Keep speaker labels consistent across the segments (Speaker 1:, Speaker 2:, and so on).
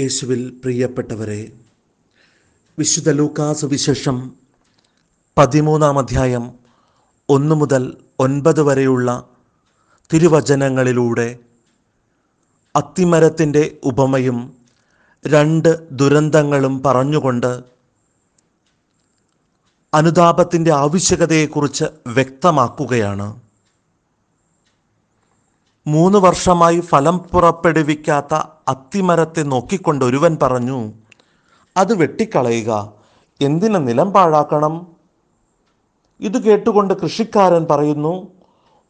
Speaker 1: യേശുവിൽ പ്രിയപ്പെട്ടവരെ വിശുദ്ധ ലൂക്കാ വിശേഷം പതിമൂന്നാം അധ്യായം ഒന്ന് മുതൽ ഒൻപത് വരെയുള്ള തിരുവചനങ്ങളിലൂടെ അത്തിമരത്തിൻ്റെ ഉപമയും രണ്ട് ദുരന്തങ്ങളും പറഞ്ഞുകൊണ്ട് അനുതാപത്തിൻ്റെ ആവശ്യകതയെക്കുറിച്ച് വ്യക്തമാക്കുകയാണ് മൂന്ന് വർഷമായി ഫലം പുറപ്പെടുവിക്കാത്ത അത്തിമരത്തെ നോക്കിക്കൊണ്ട് ഒരുവൻ പറഞ്ഞു അത് വെട്ടിക്കളയുക എന്തിനു നിലം പാഴാക്കണം ഇത് കേട്ടുകൊണ്ട് കൃഷിക്കാരൻ പറയുന്നു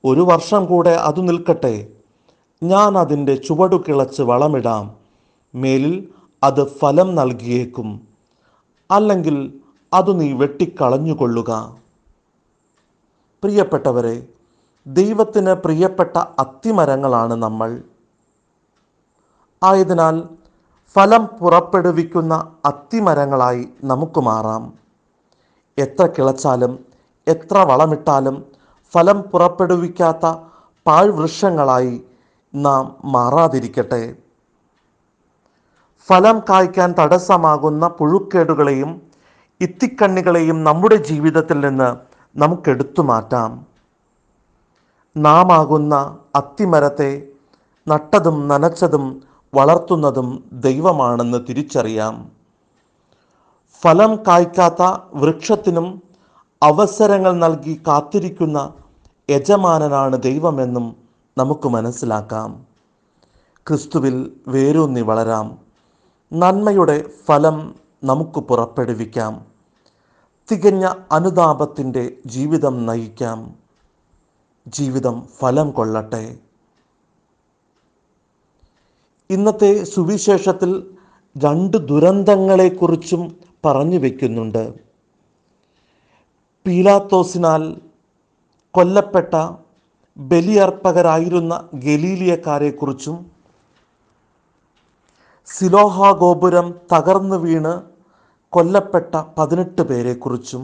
Speaker 1: ഒരു വർഷം കൂടെ അത് നിൽക്കട്ടെ ഞാൻ അതിൻ്റെ ചുവടു കിളച്ച് വളമിടാം മേലിൽ അത് ഫലം നൽകിയേക്കും അല്ലെങ്കിൽ അത് നീ വെട്ടിക്കളഞ്ഞുകൊള്ളുക പ്രിയപ്പെട്ടവരെ ദൈവത്തിന് പ്രിയപ്പെട്ട അത്തിമരങ്ങളാണ് നമ്മൾ ആയതിനാൽ ഫലം പുറപ്പെടുവിക്കുന്ന അത്തിമരങ്ങളായി നമുക്ക് മാറാം എത്ര കിളച്ചാലും എത്ര വളമിട്ടാലും ഫലം പുറപ്പെടുവിക്കാത്ത പാഴ്വൃക്ഷങ്ങളായി നാം മാറാതിരിക്കട്ടെ ഫലം കായ്ക്കാൻ തടസ്സമാകുന്ന പുഴുക്കേടുകളെയും ഇത്തിക്കണ്ണികളെയും നമ്മുടെ ജീവിതത്തിൽ നിന്ന് നമുക്കെടുത്തു മാറ്റാം നാമാകുന്ന അത്തിമരത്തെ നട്ടതും നനച്ചതും വളർത്തുന്നതും ദൈവമാണെന്ന് തിരിച്ചറിയാം ഫലം കായ്ക്കാത്ത വൃക്ഷത്തിനും അവസരങ്ങൾ നൽകി കാത്തിരിക്കുന്ന യജമാനനാണ് ദൈവമെന്നും നമുക്ക് മനസ്സിലാക്കാം ക്രിസ്തുവിൽ വേരൂന്നി വളരാം നന്മയുടെ ഫലം നമുക്ക് പുറപ്പെടുവിക്കാം തികഞ്ഞ അനുതാപത്തിൻ്റെ ജീവിതം നയിക്കാം ജീവിതം ഫലം കൊള്ളട്ടെ ഇന്നത്തെ സുവിശേഷത്തിൽ രണ്ട് ദുരന്തങ്ങളെക്കുറിച്ചും പറഞ്ഞു വയ്ക്കുന്നുണ്ട് പീലാത്തോസിനാൽ കൊല്ലപ്പെട്ട ബലിയർപ്പകരായിരുന്ന ഗലീലിയക്കാരെക്കുറിച്ചും സിലോഹ ഗോപുരം തകർന്നു വീണ് കൊല്ലപ്പെട്ട പതിനെട്ട് പേരെക്കുറിച്ചും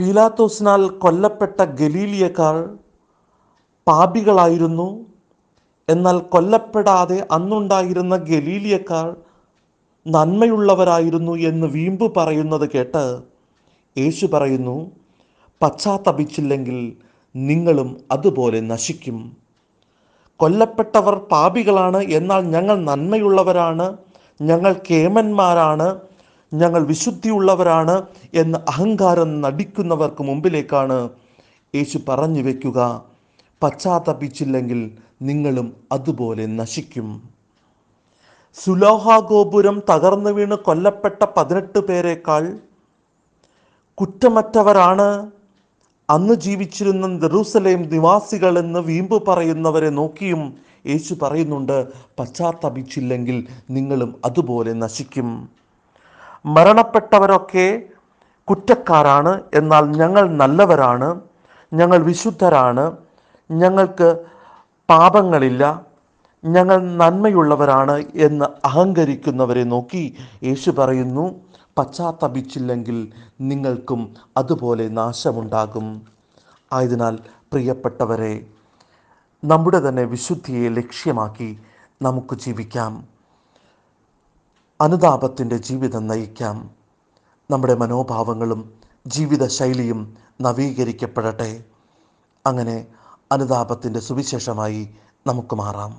Speaker 1: പീലാത്തോസിനാൽ കൊല്ലപ്പെട്ട ഗലീലിയക്കാർ പാപികളായിരുന്നു എന്നാൽ കൊല്ലപ്പെടാതെ അന്നുണ്ടായിരുന്ന ഗലീലിയക്കാർ നന്മയുള്ളവരായിരുന്നു എന്ന് വീമ്പ് പറയുന്നത് കേട്ട് യേശു പറയുന്നു പശ്ചാത്തപിച്ചില്ലെങ്കിൽ നിങ്ങളും അതുപോലെ നശിക്കും കൊല്ലപ്പെട്ടവർ പാപികളാണ് എന്നാൽ ഞങ്ങൾ നന്മയുള്ളവരാണ് ഞങ്ങൾ കേമന്മാരാണ് ഞങ്ങൾ വിശുദ്ധിയുള്ളവരാണ് എന്ന് അഹങ്കാരം നടിക്കുന്നവർക്ക് മുമ്പിലേക്കാണ് യേശു പറഞ്ഞു വയ്ക്കുക പശ്ചാത്തപിച്ചില്ലെങ്കിൽ നിങ്ങളും അതുപോലെ നശിക്കും സുലോഹാഗോപുരം ഗോപുരം തകർന്നു വീണ് കൊല്ലപ്പെട്ട പതിനെട്ട് പേരെക്കാൾ കുറ്റമറ്റവരാണ് അന്ന് ജീവിച്ചിരുന്ന ദറൂസലേം നിവാസികൾ എന്ന് വീമ്പ് പറയുന്നവരെ നോക്കിയും യേശു പറയുന്നുണ്ട് പശ്ചാത്തപിച്ചില്ലെങ്കിൽ നിങ്ങളും അതുപോലെ നശിക്കും മരണപ്പെട്ടവരൊക്കെ കുറ്റക്കാരാണ് എന്നാൽ ഞങ്ങൾ നല്ലവരാണ് ഞങ്ങൾ വിശുദ്ധരാണ് ഞങ്ങൾക്ക് പാപങ്ങളില്ല ഞങ്ങൾ നന്മയുള്ളവരാണ് എന്ന് അഹങ്കരിക്കുന്നവരെ നോക്കി യേശു പറയുന്നു പശ്ചാത്തപിച്ചില്ലെങ്കിൽ നിങ്ങൾക്കും അതുപോലെ നാശമുണ്ടാകും ആയതിനാൽ പ്രിയപ്പെട്ടവരെ നമ്മുടെ തന്നെ വിശുദ്ധിയെ ലക്ഷ്യമാക്കി നമുക്ക് ജീവിക്കാം അനുതാപത്തിൻ്റെ ജീവിതം നയിക്കാം നമ്മുടെ മനോഭാവങ്ങളും ജീവിതശൈലിയും നവീകരിക്കപ്പെടട്ടെ അങ്ങനെ അനുതാപത്തിൻ്റെ സുവിശേഷമായി നമുക്ക് മാറാം